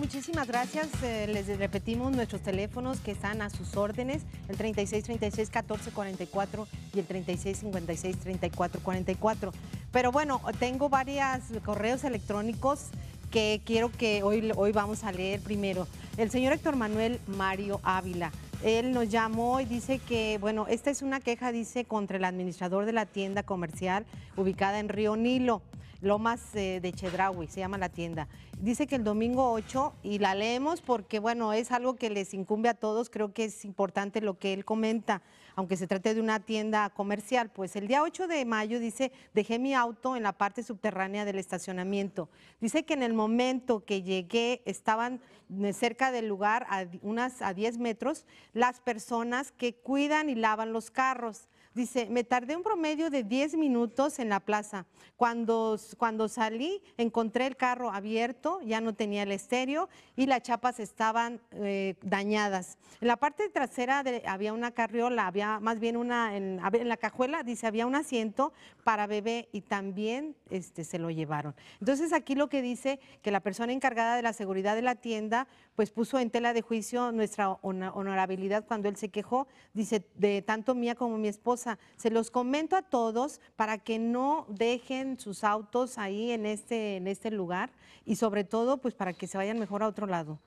muchísimas gracias. Eh, les repetimos nuestros teléfonos que están a sus órdenes, el 3636-1444 y el 3656-3444. Pero bueno, tengo varios correos electrónicos que quiero que hoy, hoy vamos a leer primero. El señor Héctor Manuel Mario Ávila. Él nos llamó y dice que, bueno, esta es una queja, dice, contra el administrador de la tienda comercial ubicada en Río Nilo. Lomas eh, de Chedraui, se llama la tienda. Dice que el domingo 8, y la leemos porque, bueno, es algo que les incumbe a todos, creo que es importante lo que él comenta, aunque se trate de una tienda comercial. Pues el día 8 de mayo, dice, dejé mi auto en la parte subterránea del estacionamiento. Dice que en el momento que llegué, estaban eh, cerca del lugar, a unas a 10 metros, las personas que cuidan y lavan los carros. Dice, me tardé un promedio de 10 minutos en la plaza. Cuando, cuando salí, encontré el carro abierto, ya no tenía el estéreo y las chapas estaban eh, dañadas. En la parte trasera había una carriola, había más bien una, en, la cajuela, dice, había un asiento para bebé y también este, se lo llevaron. Entonces aquí lo que dice que la persona encargada de la seguridad de la tienda, pues puso en tela de juicio nuestra honorabilidad cuando él se quejó, dice, de tanto mía como mi esposa se los comento a todos para que no dejen sus autos ahí en este, en este lugar y sobre todo pues para que se vayan mejor a otro lado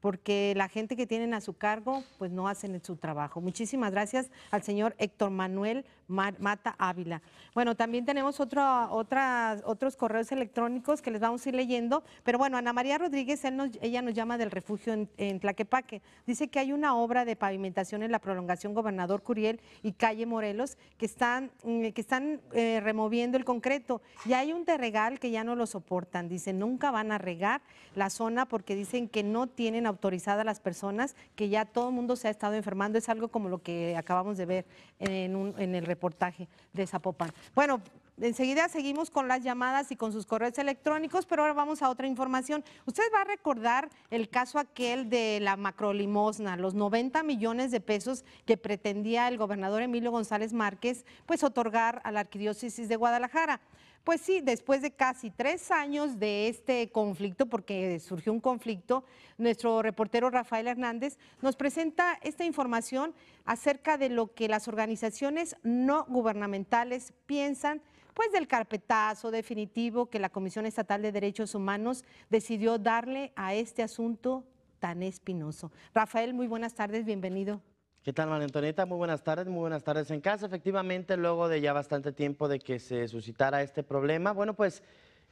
porque la gente que tienen a su cargo pues no hacen su trabajo. Muchísimas gracias al señor Héctor Manuel Mata Ávila. Bueno, también tenemos otros correos electrónicos que les vamos a ir leyendo, pero bueno, Ana María Rodríguez, ella nos llama del refugio en, Tlaquepaque. Dice que hay una obra de pavimentación en la prolongación Gobernador Curiel y Calle Morelos que están, mm, que están eh, removiendo el concreto y hay un terregal que ya no lo soportan. Dice, nunca van a regar la zona porque dicen que no tienen autorizadas las personas, que ya todo el mundo se ha estado enfermando. Es algo como lo que acabamos de ver en, en el reporte reportaje de Zapopan. Bueno, enseguida seguimos con las llamadas y con sus correos electrónicos, pero ahora vamos a otra información. Usted va a recordar el caso aquel de la macrolimosna, los 90 millones de pesos que pretendía el gobernador Emilio González Márquez, pues otorgar a la arquidiócesis de Guadalajara. Pues sí, después de casi tres años de este conflicto, porque surgió un conflicto, nuestro reportero Rafael Hernández nos presenta esta información acerca de lo que las organizaciones no gubernamentales piensan Después del carpetazo definitivo que la Comisión Estatal de Derechos Humanos decidió darle a este asunto tan espinoso. Rafael, muy buenas tardes, bienvenido. ¿Qué tal, María Antonieta? Muy buenas tardes, muy buenas tardes en casa. Efectivamente, luego de ya bastante tiempo de que se suscitara este problema, bueno, pues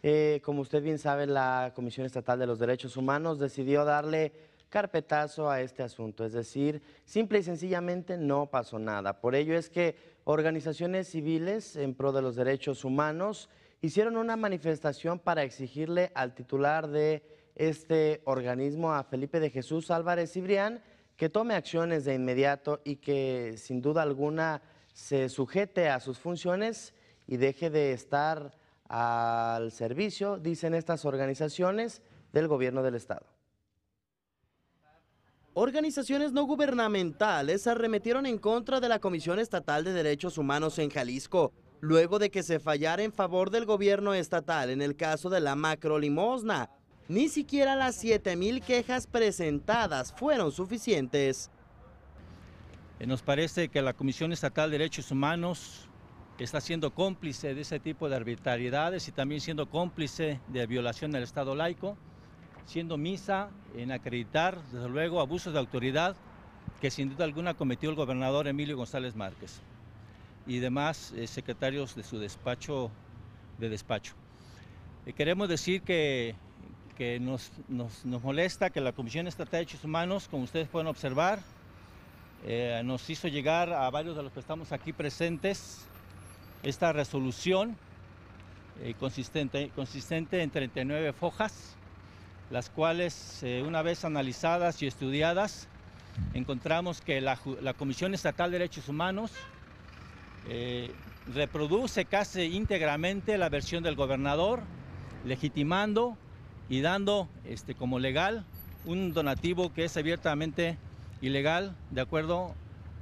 eh, como usted bien sabe, la Comisión Estatal de los Derechos Humanos decidió darle carpetazo a este asunto, es decir, simple y sencillamente no pasó nada. Por ello es que organizaciones civiles en pro de los derechos humanos hicieron una manifestación para exigirle al titular de este organismo, a Felipe de Jesús Álvarez Cibrián, que tome acciones de inmediato y que sin duda alguna se sujete a sus funciones y deje de estar al servicio, dicen estas organizaciones, del gobierno del Estado. Organizaciones no gubernamentales arremetieron en contra de la Comisión Estatal de Derechos Humanos en Jalisco, luego de que se fallara en favor del gobierno estatal en el caso de la macro limosna. Ni siquiera las 7.000 quejas presentadas fueron suficientes. Eh, nos parece que la Comisión Estatal de Derechos Humanos está siendo cómplice de ese tipo de arbitrariedades y también siendo cómplice de violación del Estado laico siendo misa en acreditar, desde luego, abusos de autoridad que sin duda alguna cometió el gobernador Emilio González Márquez y demás eh, secretarios de su despacho de despacho. Eh, queremos decir que, nos, molesta que la Comisión Estatal de Hechos Humanos, como ustedes pueden observar, eh, nos hizo llegar a varios de los que estamos aquí presentes esta resolución consistente, consistente en 39 fojas las cuales eh, una vez analizadas y estudiadas, encontramos que la, Comisión Estatal de Derechos Humanos eh, reproduce casi íntegramente la versión del gobernador, legitimando y dando este, como legal un donativo que es abiertamente ilegal de acuerdo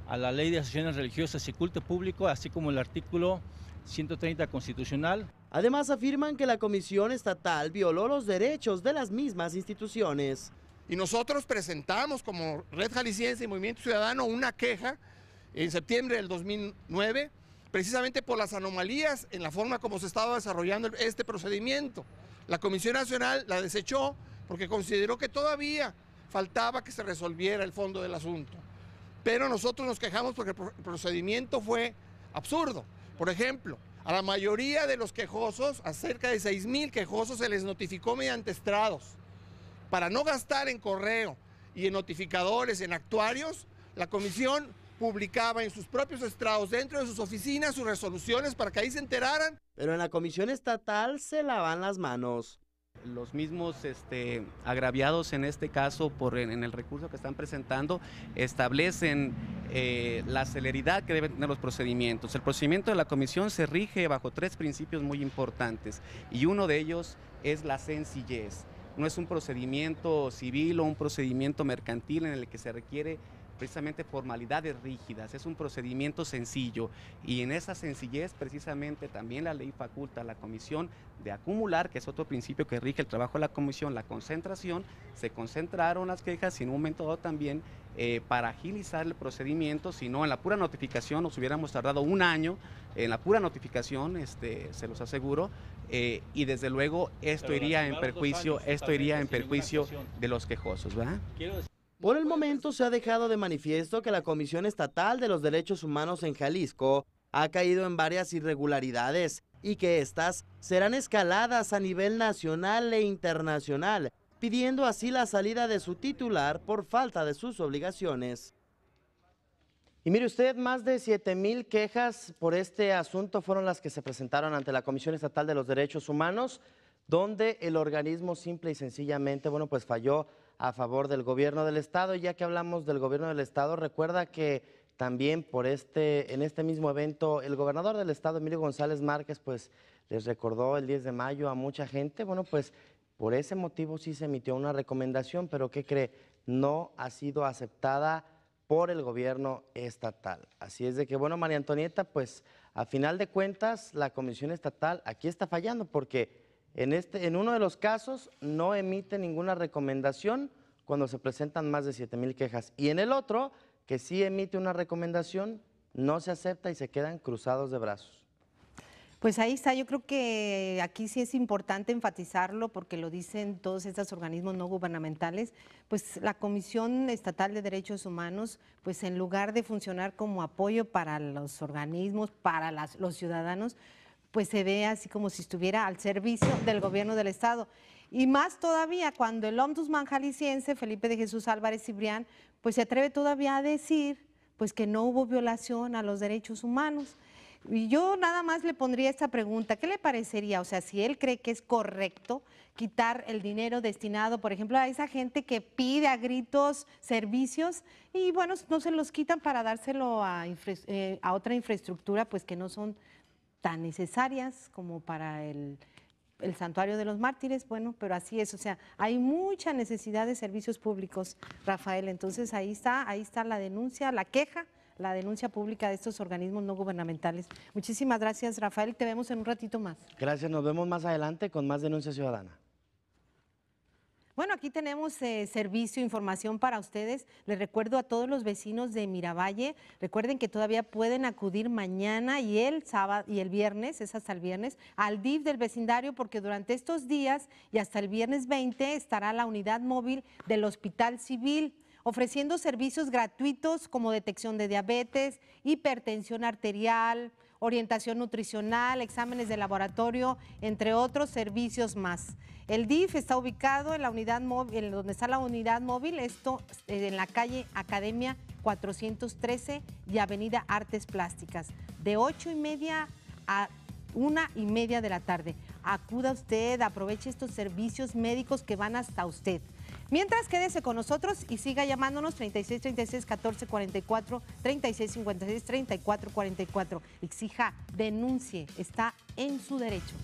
a la ley de asociaciones religiosas y culto público, así como el artículo 130 constitucional. Además afirman que la comisión estatal violó los derechos de las mismas instituciones. Y nosotros presentamos como Red Jalisciense y Movimiento Ciudadano una queja en septiembre del 2009 precisamente por las anomalías en la forma como se estaba desarrollando este procedimiento. La Comisión Nacional la desechó porque consideró que todavía faltaba que se resolviera el fondo del asunto. Pero nosotros nos quejamos porque el procedimiento fue absurdo. Por ejemplo, a la mayoría de los quejosos, a cerca de mil quejosos, se les notificó mediante estrados. Para no gastar en correo y en notificadores, en actuarios, la comisión publicaba en sus propios estrados, dentro de sus oficinas, sus resoluciones para que ahí se enteraran. Pero en la comisión estatal se lavan las manos. Los mismos este, agraviados en este caso por en el recurso que están presentando establecen eh, la celeridad que deben tener los procedimientos. El procedimiento de la comisión se rige bajo tres principios muy importantes y uno de ellos es la sencillez. No es un procedimiento civil o un procedimiento mercantil en el que se requiere precisamente formalidades rígidas, es un procedimiento sencillo y en esa sencillez precisamente también la ley faculta a la comisión de acumular, que es otro principio que rige el trabajo de la comisión, la concentración, se concentraron las quejas y en un momento dado también eh, para agilizar el procedimiento, si no en la pura notificación nos hubiéramos tardado un año, en la pura notificación, este, se los aseguro, eh, y desde luego esto iría en perjuicio, esto iría en perjuicio de los quejosos, ¿verdad? Por el momento se ha dejado de manifiesto que la Comisión Estatal de los Derechos Humanos en Jalisco ha caído en varias irregularidades y que éstas serán escaladas a nivel nacional e internacional, pidiendo así la salida de su titular por falta de sus obligaciones. Y mire usted, más de 7 mil quejas por este asunto fueron las que se presentaron ante la Comisión Estatal de los Derechos Humanos, donde el organismo simple y sencillamente, bueno, pues falló a favor del gobierno del Estado. Y ya que hablamos del gobierno del Estado, recuerda que también por este, en este mismo evento, el gobernador del Estado, Emilio González Márquez, pues les recordó el 10 de mayo a mucha gente. Bueno, pues por ese motivo sí se emitió una recomendación, pero ¿qué cree? No ha sido aceptada por el gobierno estatal. Así es de que, bueno, María Antonieta, pues a final de cuentas la Comisión Estatal aquí está fallando porque en, este, en uno de los casos no emite ninguna recomendación cuando se presentan más de mil quejas. Y en el otro, que sí emite una recomendación, no se acepta y se quedan cruzados de brazos. Pues ahí está, yo creo que aquí sí es importante enfatizarlo porque lo dicen todos estos organismos no gubernamentales, pues la Comisión Estatal de Derechos Humanos, pues en lugar de funcionar como apoyo para los organismos, para los ciudadanos, pues se ve así como si estuviera al servicio del gobierno del Estado. Y más todavía cuando el ombudsman jalisciense, Felipe de Jesús Álvarez Cibrián, pues se atreve todavía a decir pues que no hubo violación a los derechos humanos. Y yo nada más le pondría esta pregunta, ¿qué le parecería? O sea, si él cree que es correcto quitar el dinero destinado, por ejemplo, a esa gente que pide a gritos servicios y bueno, no se los quitan para dárselo a, eh, a otra infraestructura, pues que no son tan necesarias como para el, santuario de los mártires, bueno, pero así es, o sea, hay mucha necesidad de servicios públicos, Rafael, entonces ahí está, ahí está la denuncia, la queja, la denuncia pública de estos organismos no gubernamentales. Muchísimas gracias, Rafael, te vemos en un ratito más. Gracias, nos vemos más adelante con más denuncia ciudadana. Bueno, aquí tenemos eh, servicio, información para ustedes. Les recuerdo a todos los vecinos de Miravalle, recuerden que todavía pueden acudir mañana y el sábado y el viernes, es hasta el viernes, al DIF del vecindario porque durante estos días y hasta el viernes 20 estará la unidad móvil del Hospital Civil ofreciendo servicios gratuitos como detección de diabetes, hipertensión arterial, orientación nutricional, exámenes de laboratorio, entre otros servicios más. El DIF está ubicado en la unidad móvil, en donde está la unidad móvil, esto eh, en la calle Academia 413 y Avenida Artes Plásticas, de 8 y media a una y media de la tarde. Acuda usted, aproveche estos servicios médicos que van hasta usted. Mientras, quédese con nosotros y siga llamándonos 36 36 14 44 36 56 34 44. Exija, denuncie, está en su derecho.